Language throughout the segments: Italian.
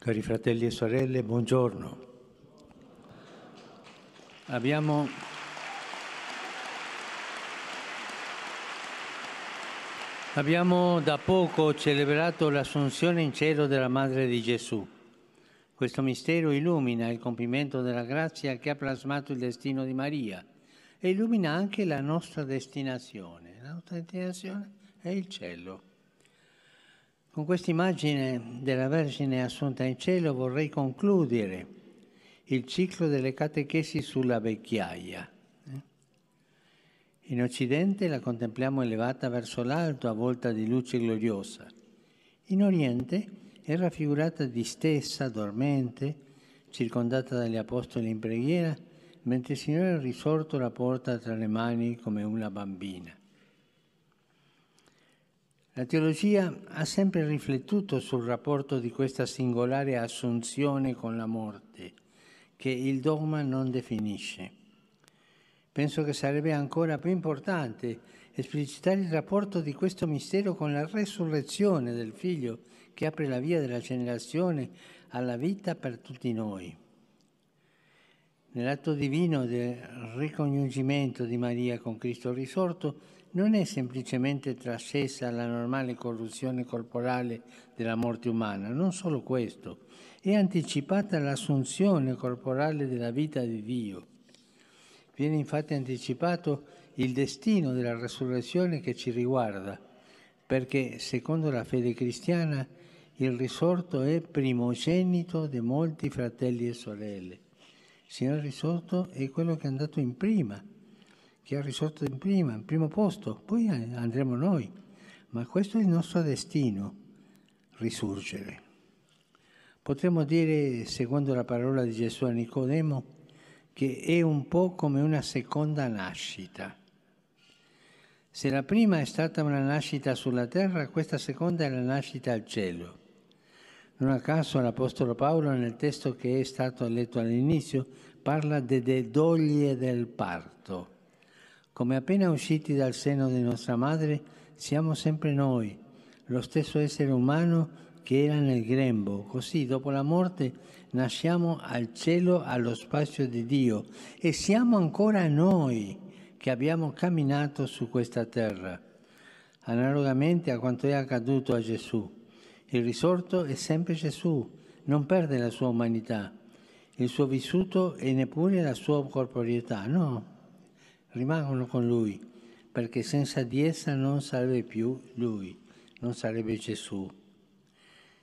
Cari fratelli e sorelle, buongiorno. Abbiamo, abbiamo, da poco celebrato l'assunzione in cielo della Madre di Gesù. Questo mistero illumina il compimento della grazia che ha plasmato il destino di Maria e illumina anche la nostra destinazione. La nostra destinazione è il cielo. Con questa immagine della Vergine assunta in cielo vorrei concludere il ciclo delle catechesi sulla vecchiaia. In Occidente la contempliamo elevata verso l'alto a volta di luce gloriosa. In Oriente è raffigurata distesa, dormente, circondata dagli apostoli in preghiera, mentre il Signore è risorto la porta tra le mani come una bambina. La teologia ha sempre riflettuto sul rapporto di questa singolare assunzione con la morte, che il dogma non definisce. Penso che sarebbe ancora più importante esplicitare il rapporto di questo mistero con la resurrezione del Figlio che apre la via della generazione alla vita per tutti noi. Nell'atto divino del ricongiungimento di Maria con Cristo risorto non è semplicemente trascesa alla normale corruzione corporale della morte umana, non solo questo, è anticipata l'assunzione corporale della vita di Dio. Viene infatti anticipato il destino della resurrezione che ci riguarda, perché secondo la fede cristiana il risorto è primogenito di molti fratelli e sorelle. Il Signore risorto è quello che è andato in prima che ha risorto in prima, in primo posto, poi andremo noi. Ma questo è il nostro destino, risurgere. Potremmo dire, secondo la parola di Gesù a Nicodemo, che è un po' come una seconda nascita. Se la prima è stata una nascita sulla terra, questa seconda è la nascita al cielo. Non a caso l'Apostolo Paolo nel testo che è stato letto all'inizio parla delle doglie del parto. Come appena usciti dal seno di nostra madre, siamo sempre noi, lo stesso essere umano che era nel grembo. Così, dopo la morte, nasciamo al cielo, allo spazio di Dio e siamo ancora noi che abbiamo camminato su questa terra. Analogamente a quanto è accaduto a Gesù, il risorto è sempre Gesù, non perde la sua umanità, il suo vissuto e neppure la sua corporeità, no, rimangono con lui, perché senza di essa non sarebbe più lui, non sarebbe Gesù,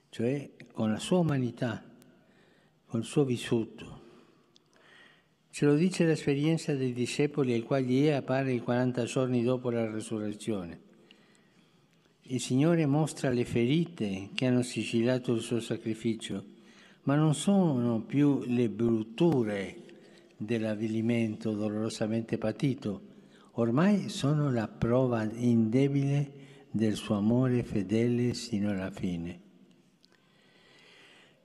cioè con la sua umanità, col suo vissuto. Ce lo dice l'esperienza dei discepoli ai quali appare i 40 giorni dopo la resurrezione. Il Signore mostra le ferite che hanno sigillato il suo sacrificio, ma non sono più le brutture dell'avvilimento dolorosamente patito, ormai sono la prova indebile del suo amore fedele sino alla fine.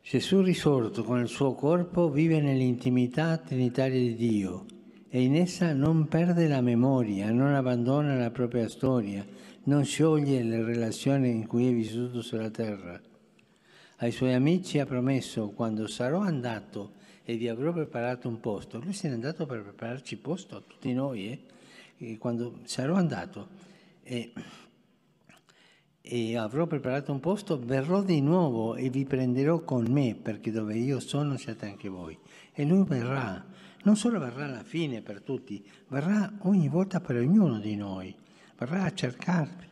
Gesù risorto con il suo corpo vive nell'intimità trinitaria di Dio e in essa non perde la memoria, non abbandona la propria storia, non scioglie le relazioni in cui è vissuto sulla terra. Ai suoi amici ha promesso, quando sarò andato e vi avrò preparato un posto. Lui se n'è andato per prepararci posto a tutti noi, eh? E quando sarò andato e, e avrò preparato un posto, verrò di nuovo e vi prenderò con me, perché dove io sono siete anche voi. E lui verrà, non solo verrà alla fine per tutti, verrà ogni volta per ognuno di noi, verrà a cercarvi,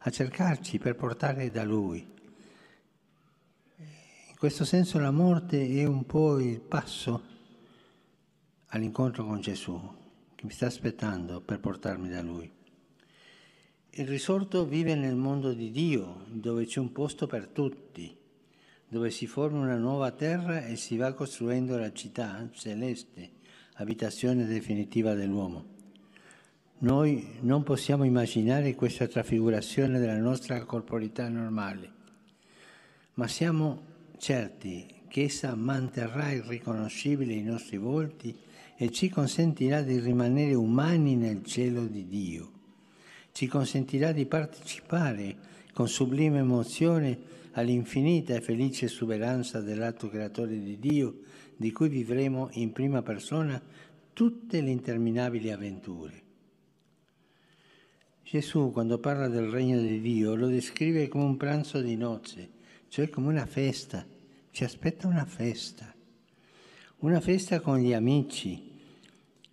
a cercarci per portare da lui questo senso la morte è un po' il passo all'incontro con Gesù, che mi sta aspettando per portarmi da Lui. Il risorto vive nel mondo di Dio, dove c'è un posto per tutti, dove si forma una nuova terra e si va costruendo la città celeste, abitazione definitiva dell'uomo. Noi non possiamo immaginare questa trafigurazione della nostra corporità normale, ma siamo certi che essa manterrà irriconoscibile i nostri volti e ci consentirà di rimanere umani nel cielo di Dio. Ci consentirà di partecipare con sublime emozione all'infinita e felice esuberanza dell'atto creatore di Dio, di cui vivremo in prima persona tutte le interminabili avventure. Gesù, quando parla del regno di Dio, lo descrive come un pranzo di nozze, cioè come una festa ci aspetta una festa, una festa con gli amici.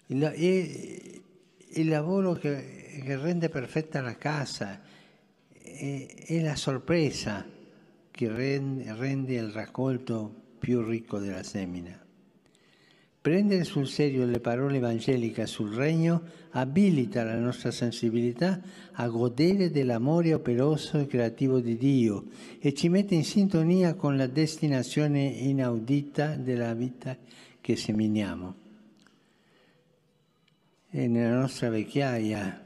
Il, e, il lavoro che, che, rende perfetta la casa è, e la sorpresa che rende, rende il raccolto più ricco della semina. Prendere sul serio le parole evangeliche sul regno abilita la nostra sensibilità a godere dell'amore operoso e creativo di Dio e ci mette in sintonia con la destinazione inaudita della vita che seminiamo. E nella nostra vecchiaia,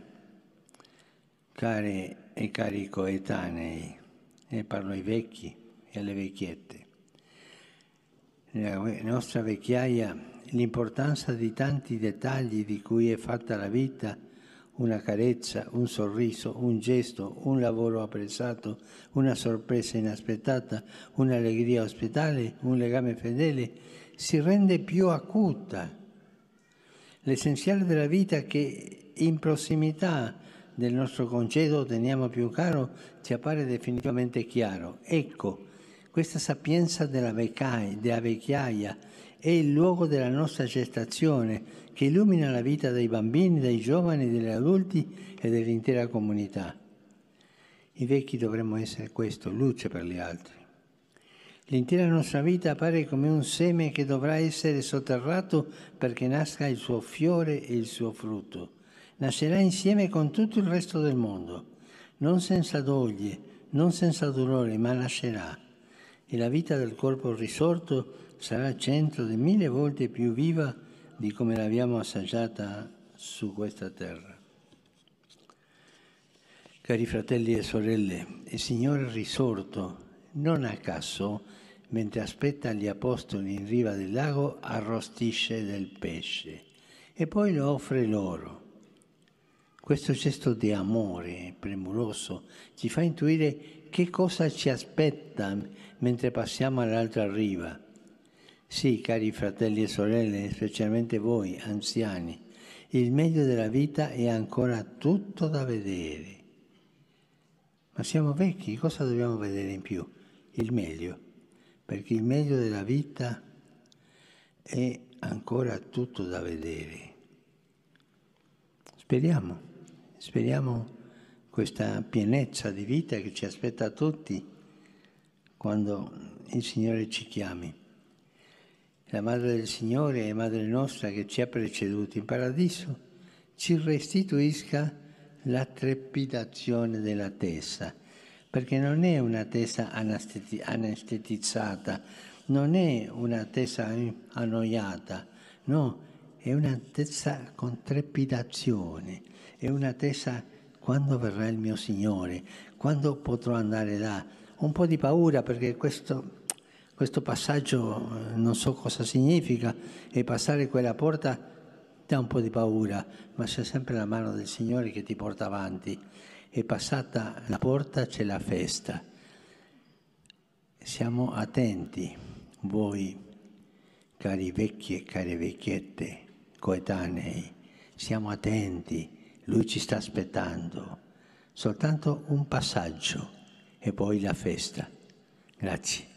cari e cari coetanei, e parlo ai vecchi e alle vecchiette, nella nostra vecchiaia l'importanza di tanti dettagli di cui è fatta la vita, una carezza, un sorriso, un gesto, un lavoro apprezzato, una sorpresa inaspettata, un'allegria ospitale, un legame fedele, si rende più acuta. L'essenziale della vita che in prossimità del nostro congedo teniamo più caro ci appare definitivamente chiaro. Ecco, questa sapienza della vecchiaia è il luogo della nostra gestazione che illumina la vita dei bambini, dei giovani, degli adulti e dell'intera comunità. I vecchi dovremmo essere questo, luce per gli altri. L'intera nostra vita appare come un seme che dovrà essere sotterrato perché nasca il suo fiore e il suo frutto. Nascerà insieme con tutto il resto del mondo, non senza doglie, non senza dolore, ma nascerà. E la vita del corpo risorto sarà cento e mille volte più viva di come l'abbiamo assaggiata su questa terra. Cari fratelli e sorelle, il Signore risorto non a caso, mentre aspetta gli apostoli in riva del lago, arrostisce del pesce e poi lo offre loro. Questo gesto di amore premuroso ci fa intuire che cosa ci aspetta mentre passiamo all'altra riva sì, cari fratelli e sorelle, specialmente voi, anziani, il meglio della vita è ancora tutto da vedere. Ma siamo vecchi, cosa dobbiamo vedere in più? Il meglio, perché il meglio della vita è ancora tutto da vedere. Speriamo, speriamo questa pienezza di vita che ci aspetta a tutti quando il Signore ci chiami la Madre del Signore e Madre nostra che ci ha preceduto in paradiso, ci restituisca la trepidazione della testa, perché non è una testa anesteti- anestetizzata, non è una testa annoiata, no, è una testa con trepidazione, è una testa quando verrà il mio Signore, quando potrò andare là, un po' di paura perché questo questo passaggio eh, non so cosa significa e passare quella porta dà un po' di paura, ma c'è sempre la mano del Signore che ti porta avanti e passata la porta c'è la festa. Siamo attenti, voi cari vecchi e care vecchiette, coetanei, siamo attenti, Lui ci sta aspettando, soltanto un passaggio e poi la festa. Grazie.